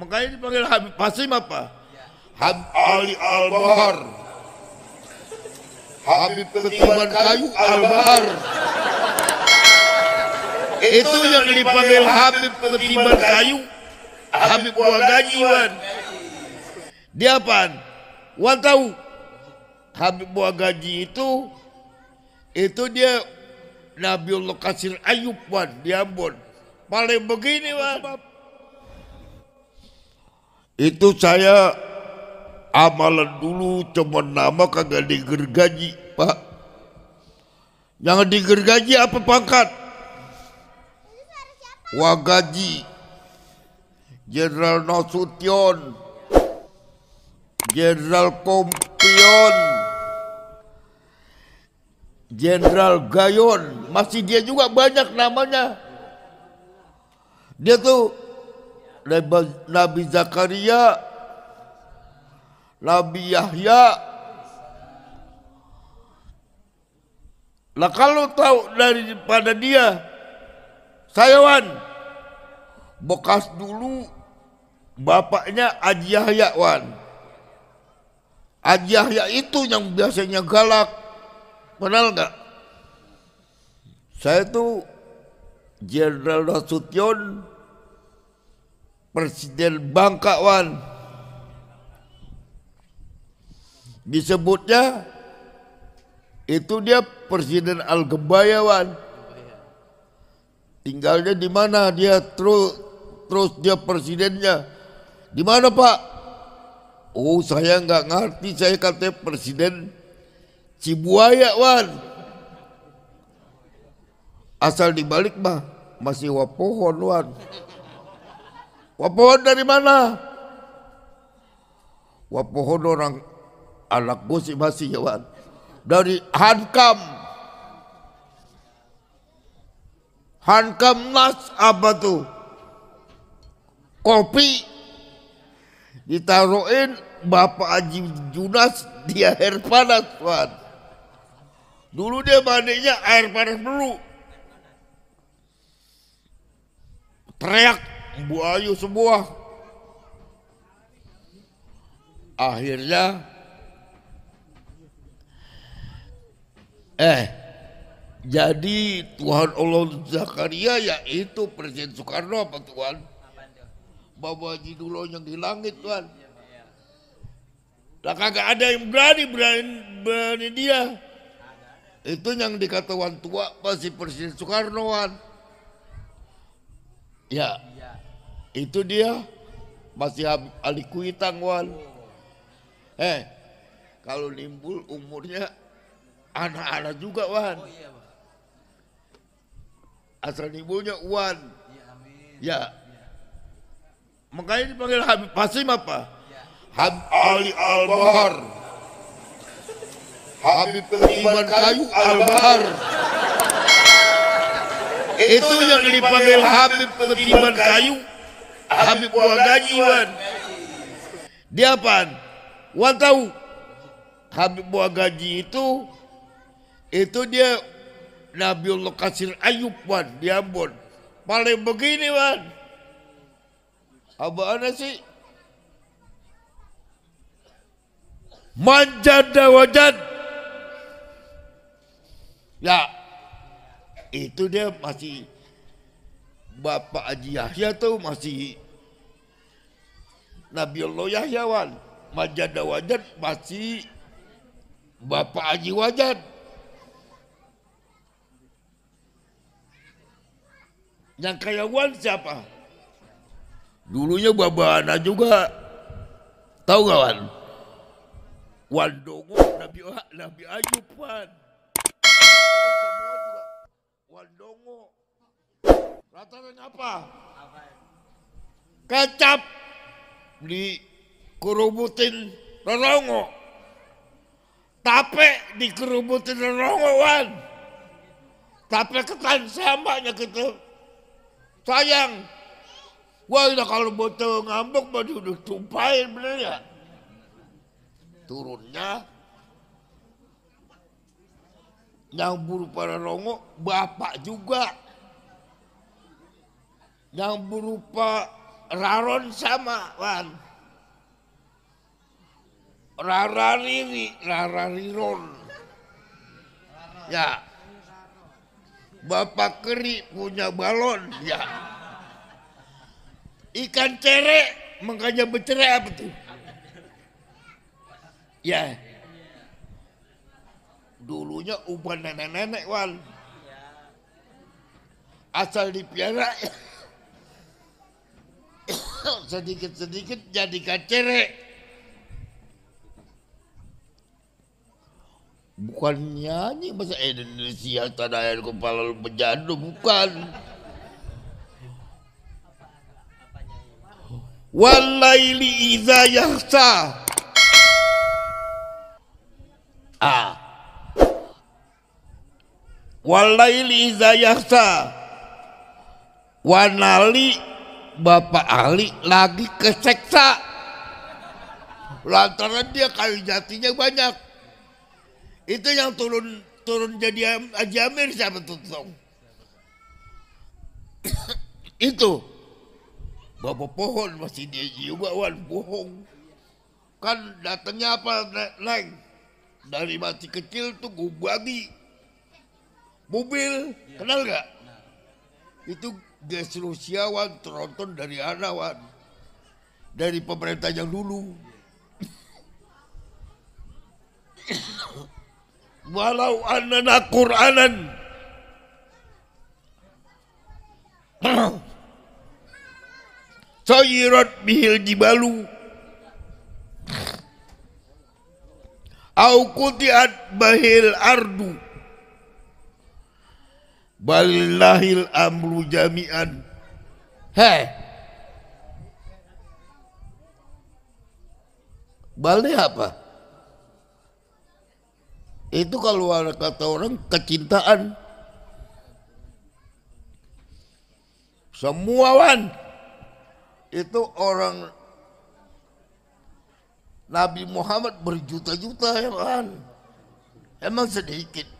Makanya dipanggil Habib Hasim apa? Iya. Habib Ali al Habib Ketuban Kayu Al-Bahar. Itu yang dipanggil Habib Ketiban Kayu, Habib Gajiwan. Dia apaan? Wan tahu? Habib Gaji itu itu dia Nabiullah Kasir Ayub Wan di Ambon. Paling begini Wan. Itu saya amalan dulu cuma nama kagak digergaji pak. Yang digergaji apa pangkat? Wagaji. Jenderal Nasution. Jenderal Kompion. Jenderal Gayon. Masih dia juga banyak namanya. Dia tuh Nabi Zakaria, Nabi Yahya. Nah kalau tahu daripada dia, sayawan, bekas dulu bapaknya Haji Yahya Wan. Haji Yahya itu yang biasanya galak, kenal nggak? Saya tuh Jenderal Nasution Presiden Bangkawan disebutnya itu dia Presiden Al Gebayawan. tinggalnya di mana dia terus terus dia presidennya di mana Pak oh saya nggak ngerti saya kata Presiden Cibuaya Wan asal dibalik mah masih wapohon Wan Wapohon pohon dari mana? Wapohon orang anak musik masih jawab. Ya, dari Hankam. Hankam Nas apa tuh? Kopi. Ditaruhin Bapak Haji Junas di air panas. Wan. Dulu dia mandinya air panas dulu. Teriak Ibu Ayu sebuah akhirnya eh jadi Tuhan Allah Zakaria yaitu Presiden Soekarno apa Tuhan? Bawa Haji dulu yang di langit Tuhan. Tak nah, kagak ada yang berani berani, berani dia. Itu yang dikatakan tua pasti Presiden Soekarnoan. Ya, itu dia masih Ali Kuitang wan Eh, kalau nimbul umurnya anak-anak juga wan. Oh, iya, Asal nimbulnya wan. Iya, ya, Makanya dipanggil Habib Pasim apa? Ya. Habib Ali Al-Bahar. Habib Ketiban Kayu Al-Bahar. Itu yang dipanggil Habib Ketiban Kayu Habib buah gaji wan. Dia apa? Wan tahu. Habib buah gaji itu itu dia Nabiullah Kasir Ayub wan di Ambon. Paling begini wan. Apa ada sih? Manjad wajad. Ya, itu dia masih Bapak Haji Yahya tuh masih Nabiullah Yahyawan Majada Wajad masih Bapak Haji Wajad Yang kaya Wan siapa? Dulunya Ana juga Tahu gak Wan? Wan Dongo Nabi, Nabi Ayub Wan Dongo Lantaran apa? Kecap dikerubutin rongo. Tape dikerubutin rongo wan. Tape ketan sama nya gitu. Sayang. Wah, udah kalau botol ngambek mah udah tumpahin bener ya. Turunnya yang buru para rongo bapak juga yang berupa raron sama wan rarariri rarariron ya bapak keri punya balon ya ikan cere makanya bercerai apa tuh ya dulunya uban nenek-nenek wan asal dipiara ya. sedikit-sedikit jadi kacere. Bukan nyanyi bahasa Indonesia tanah air kepala lu bejadu, bukan. Walaili iza yahsa. Ah. Walaili iza yahsa. Wanali Bapak Ali lagi keseksa lantaran dia kayu jatinya banyak itu yang turun turun jadi Haji Amir siapa tuh itu bapak pohon masih dia juga wan bohong kan datangnya apa neng dari mati kecil tuh gue bagi mobil kenal gak itu Ges siawan tronton dari Anawan dari pemerintah yang dulu walau anana Quranan cairat bihil jibalu aku tiad bahil ardu balillahil amru jami'an heh, balde apa itu kalau ada kata orang kecintaan semuawan itu orang Nabi Muhammad berjuta-juta ya kan emang sedikit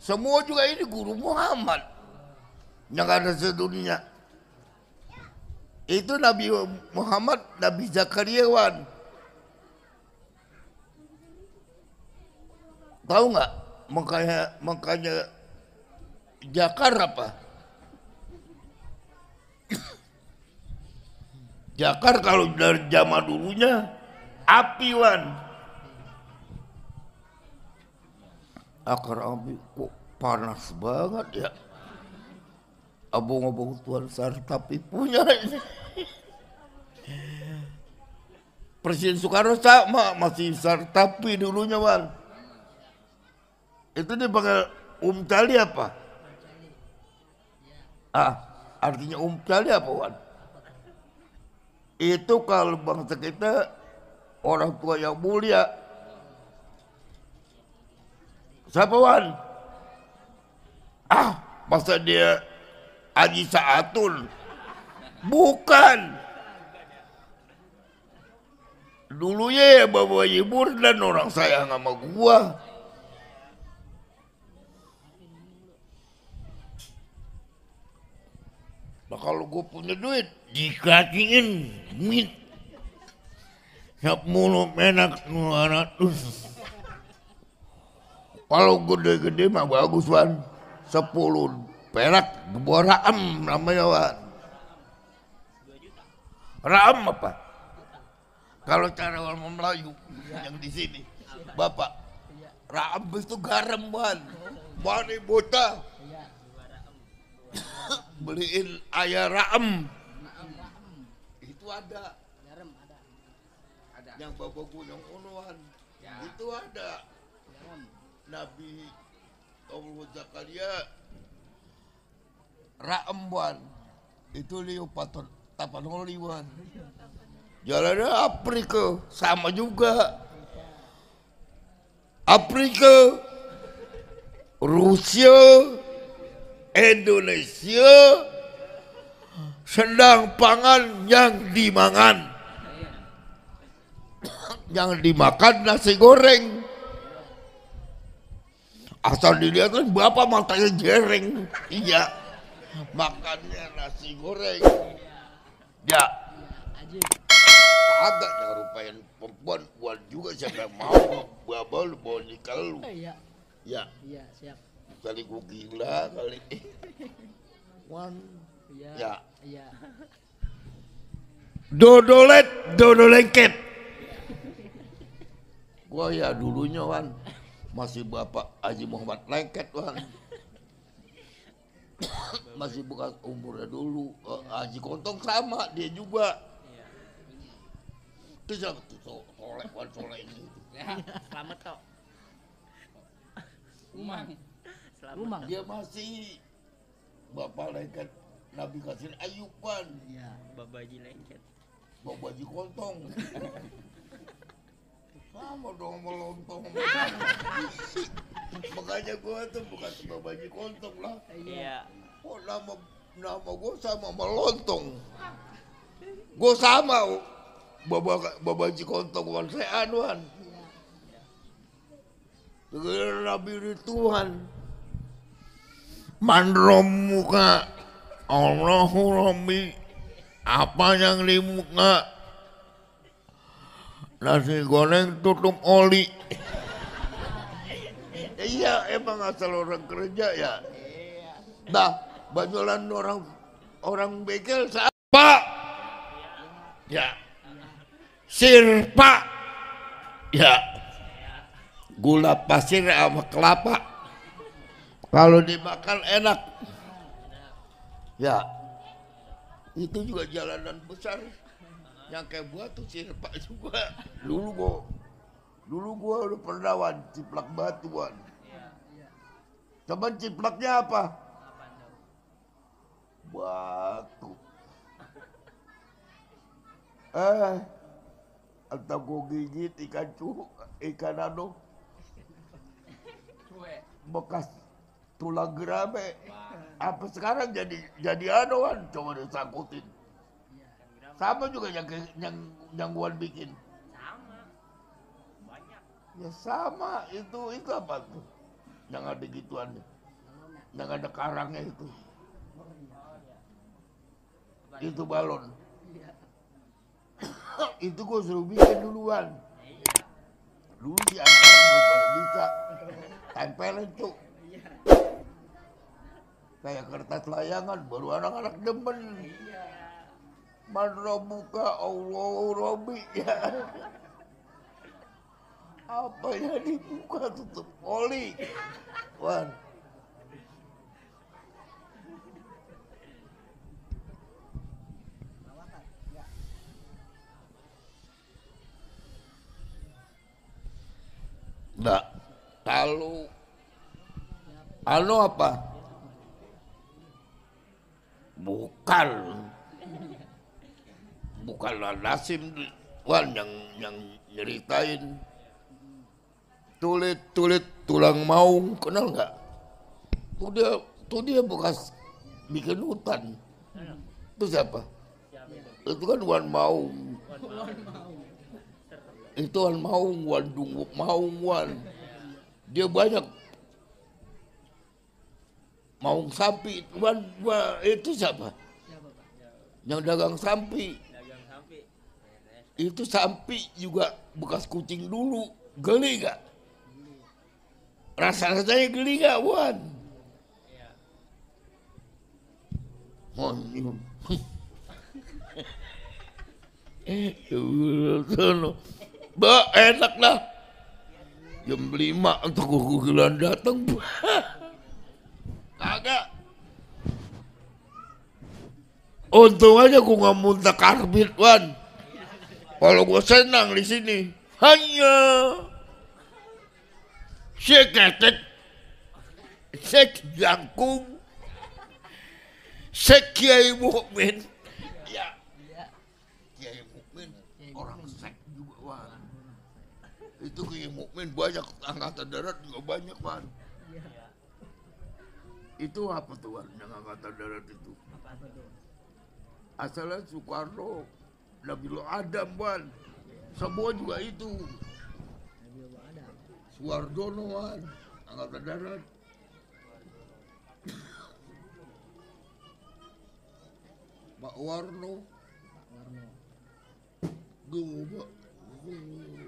semua juga ini guru Muhammad yang ada sedunia. Itu Nabi Muhammad, Nabi Zakariawan. Tahu nggak makanya makanya Jakar apa? Jakar kalau dari zaman dulunya apiwan akar api kok panas banget ya abang-abang tuan tapi punya ini Presiden Soekarno sama masih tapi dulunya bang itu dia Um umtali apa ah artinya umtali apa wan itu kalau bangsa kita orang tua yang mulia Siapa Wan? Ah, masa dia Haji Saatul? Bukan. Dulu ya Bapak Haji dan orang sayang sama gua. Nah kalau gua punya duit, dikatiin duit. Siap mulu menak anak 200. Kalau gede-gede mah bagus wan. Sepuluh perak dua ram namanya wan. Ram apa? Kalau cara orang Melayu yang di sini, bapak, raam itu garam wan. Wani buta. Beliin ayah raam. Itu ada. Yang bapak gue yang Itu ada. Nabi Allah Zakaria Raembuan itu liu paton tapan holiwan jalannya Afrika sama juga Afrika Rusia Indonesia sedang pangan yang dimangan yang dimakan nasi goreng Asal dilihat kan bapak matanya jereng. Iya. Makannya nasi goreng. Ya. Ada yang rupanya perempuan buat juga siapa mau bapak lu bawa nikah lu. Oh, iya. iya Iya, siap. Kali gua gila kali. One. Iya. Ya. Iya. Dodolet, dodolengket. Gua ya dulunya, Wan masih Bapak Haji Muhammad lengket bang masih bukan umurnya dulu eh, Haji Kontong sama dia juga iya, itu siapa tuh so, soleh wan soleh ini ya, selamat toh Umang Umang dia masih Bapak lengket Nabi Kasir Ayuban ya Bapak Haji lengket Bapak Haji Kontong sama dong melontong makanya gue tuh bukan cuma baju kontong lah iya oh nama nama gue sama melontong gue sama bapak babaji kontong wan saya wan segera Tuhan mandrom muka Allahu Rabbi apa yang di muka nasi goreng tutup oli. iya, emang asal orang kerja ya. Nah, iya. bajulan orang orang bekel siapa? Ya. Sirpa. Ya. Gula pasir sama kelapa. Kalau dimakan enak. Ya. Itu juga jalanan besar yang kayak buat tuh si juga dulu gua dulu gua udah pernah wan ciplak batuan iya, iya. cuman ciplaknya apa Batu. eh atau gua gigit ikan cu ikan anu bekas tulang gerabe apa sekarang jadi jadi anuan coba disangkutin. Sama juga yang yang yang gua bikin. Sama. Banyak. Ya sama itu itu apa tuh? Yang ada jangan Yang ada karangnya itu. Itu balon. itu gua suruh bikin duluan. Iya. Dulu si anak-anak bisa tempelin tuh iya. kayak kertas layangan baru anak-anak demen. Iya man rabbuka Allah Rabbi ya apa yang dibuka tutup oli wan Nah, kalau anu apa? Bukan bukanlah Nasim Wan yang yang nyeritain tulit tulit tulang maung kenal nggak tuh dia tuh dia bekas bikin hutan itu siapa itu kan Wan Maung itu Wan Maung Wan Dunguk Maung Wan dia banyak Maung sapi Wan, Wan itu siapa yang dagang sapi itu sampi juga bekas kucing dulu geli gak rasa rasanya geli gak wan Monyum. Ba, enak lah. Jam lima untuk gugulan datang. Kagak. Untung aja gue nggak muntah karbit, Wan. Kalau gue senang di sini, hanya seketet, Ketet, Syekh Jangkung, Kiai Mukmin. Ya, Kiai Mukmin orang sek juga wan. Itu Kiai Mukmin banyak angkatan darat juga banyak wan. Iya. Itu apa tuh wan yang angkatan darat itu? Asalnya Soekarno Nabiullah Adam wan semua juga itu Suwardono wan angkatan darat Pak Warno Warno Gue